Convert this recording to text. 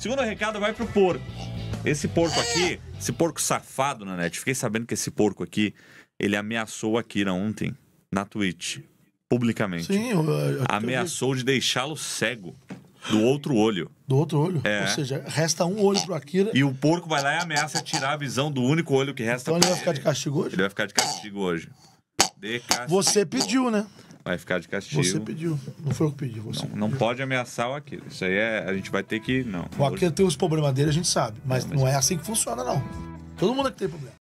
Segundo recado vai pro porco. Esse porco aqui, esse porco safado na net, fiquei sabendo que esse porco aqui, ele ameaçou a Kira ontem na Twitch, publicamente. Sim, eu, eu, ameaçou eu... de deixá-lo cego. Do outro olho. Do outro olho? É. Ou seja, resta um olho pro Akira. E o porco vai lá e ameaça tirar a visão do único olho que resta então ele. vai ficar de castigo hoje? Ele vai ficar de castigo hoje. De castigo. Você pediu, né? vai ficar de castigo. Você pediu, não foi eu que pedi. Você não, não pode ameaçar o Aquilo. Isso aí é. A gente vai ter que. Não. O Aquila tem os problemas dele, a gente sabe. Mas não, mas... não é assim que funciona, não. Todo mundo é que tem problema.